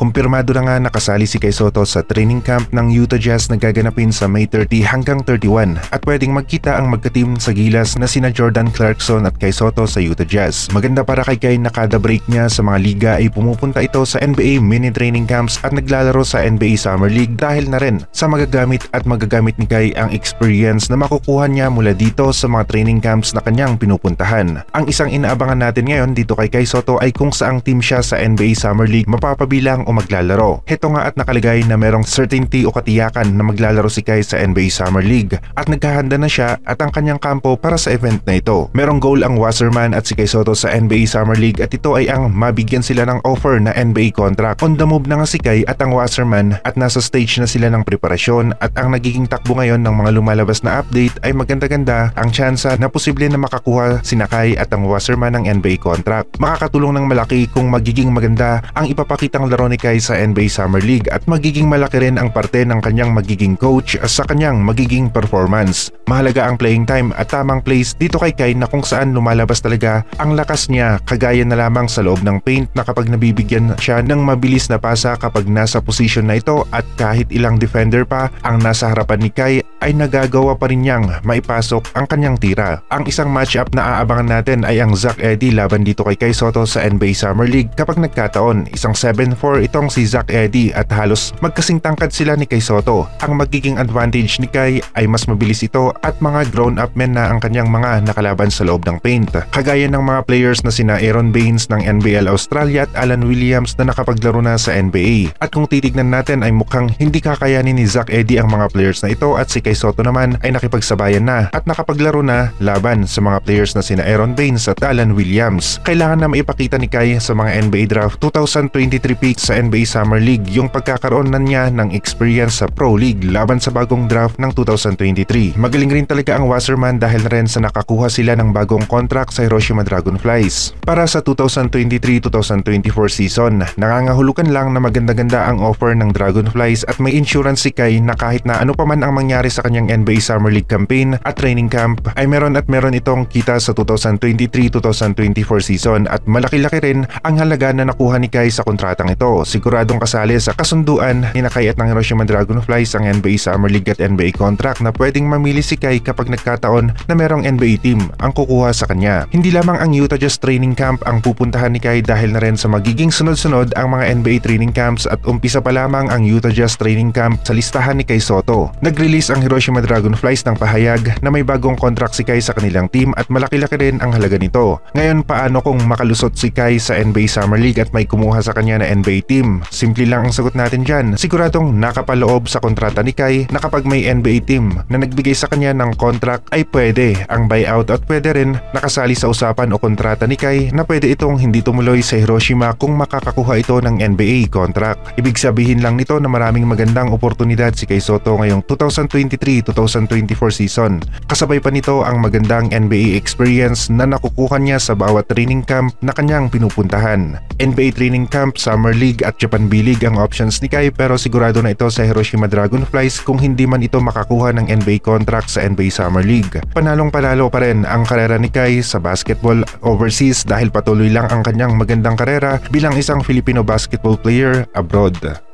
Kumpirmado na nga nakasali si Kay Soto sa training camp ng Utah Jazz na gaganapin sa May 30 hanggang 31 at pwedeng magkita ang magkateam sa gilas na sina Jordan Clarkson at Kay Soto sa Utah Jazz. Maganda para kay Kay na kada break niya sa mga liga ay pumupunta ito sa NBA mini training camps at naglalaro sa NBA Summer League dahil na rin sa magagamit at magagamit ni Kay ang experience na makukuha niya mula dito sa mga training camps na kanyang pinupuntahan. Ang isang inaabangan natin ngayon dito kay Kay Soto ay kung saang team siya sa NBA Summer League mapapabilang o maglalaro. Heto nga at nakaligay na merong certainty o katiyakan na maglalaro si Kai sa NBA Summer League at naghahanda na siya at ang kanyang kampo para sa event na ito. Merong goal ang Wasserman at si Kai Soto sa NBA Summer League at ito ay ang mabigyan sila ng offer na NBA contract. On the move na nga si Kai at ang Wasserman at nasa stage na sila ng preparasyon at ang nagiging takbo ngayon ng mga lumalabas na update ay maganda-ganda ang tsansa na posible na makakuha si Nakai at ang Wasserman ng NBA contract. Makakatulong ng malaki kung magiging maganda ang ipapakitang laro ni Boracay sa NBA Summer League at magiging malaki rin ang parte ng kanyang magiging coach sa kanyang magiging performance. Mahalaga ang playing time at tamang place dito kay Kai na kung saan lumalabas talaga ang lakas niya kagaya na lamang sa loob ng paint na kapag nabibigyan siya ng mabilis na pasa kapag nasa position na ito at kahit ilang defender pa ang nasa harapan ni Kai ay nagagawa pa rin niyang maipasok ang kanyang tira. Ang isang matchup na aabangan natin ay ang Zach Eddy laban dito kay Kai Soto sa NBA Summer League kapag nagkataon isang 7-4 itong si Zack Eddy at halos magkasing tangkad sila ni Kay Soto. Ang magiging advantage ni Kay ay mas mabilis ito at mga grown-up men na ang kanyang mga nakalaban sa loob ng paint. Kagaya ng mga players na sina Aaron Baines ng NBL Australia at Alan Williams na nakapaglaro na sa NBA. At kung titignan natin ay mukhang hindi kakayanin ni Zack Eddy ang mga players na ito at si Kay Soto naman ay nakipagsabayan na at nakapaglaro na laban sa mga players na sina Aaron Baines at Alan Williams. Kailangan na maipakita ni Kai sa mga NBA Draft 2023 picks sa NBA Summer League yung pagkakaroon na niya ng experience sa Pro League laban sa bagong draft ng 2023. Magaling rin talaga ang Wasserman dahil rin sa nakakuha sila ng bagong contract sa Hiroshima Dragonflies. Para sa 2023-2024 season, nangangahulugan lang na maganda-ganda ang offer ng Dragonflies at may insurance si Kai na kahit na ano paman ang mangyari sa kanyang NBA Summer League campaign at training camp ay meron at meron itong kita sa 2023-2024 season at malaki-laki rin ang halaga na nakuha ni Kai sa kontratang ito siguradong kasali sa kasunduan ni Nakai at ng Hiroshima Dragonflies ang NBA Summer League at NBA contract na pwedeng mamili si Kai kapag nagkataon na merong NBA team ang kukuha sa kanya. Hindi lamang ang Utah Jazz training camp ang pupuntahan ni Kai dahil na rin sa magiging sunod-sunod ang mga NBA training camps at umpisa pa lamang ang Utah Jazz training camp sa listahan ni Kai Soto. Nag-release ang Hiroshima Dragonflies ng pahayag na may bagong contract si Kai sa kanilang team at malaki-laki rin ang halaga nito. Ngayon paano kung makalusot si Kai sa NBA Summer League at may kumuha sa kanya na NBA team? Simple lang ang sagot natin dyan. Siguradong nakapaloob sa kontrata ni Kai na kapag may NBA team na nagbigay sa kanya ng contract ay pwede ang buyout at pwede rin nakasali sa usapan o kontrata ni Kai na pwede itong hindi tumuloy sa Hiroshima kung makakakuha ito ng NBA contract. Ibig sabihin lang nito na maraming magandang oportunidad si Kai Soto ngayong 2023-2024 season. Kasabay pa nito ang magandang NBA experience na nakukuha niya sa bawat training camp na kanyang pinupuntahan. NBA Training Camp Summer League at Japan B-League ang options ni Kai pero sigurado na ito sa Hiroshima Dragonflies kung hindi man ito makakuha ng NBA contract sa NBA Summer League. Panalong panalo pa rin ang karera ni Kai sa basketball overseas dahil patuloy lang ang kanyang magandang karera bilang isang Filipino basketball player abroad.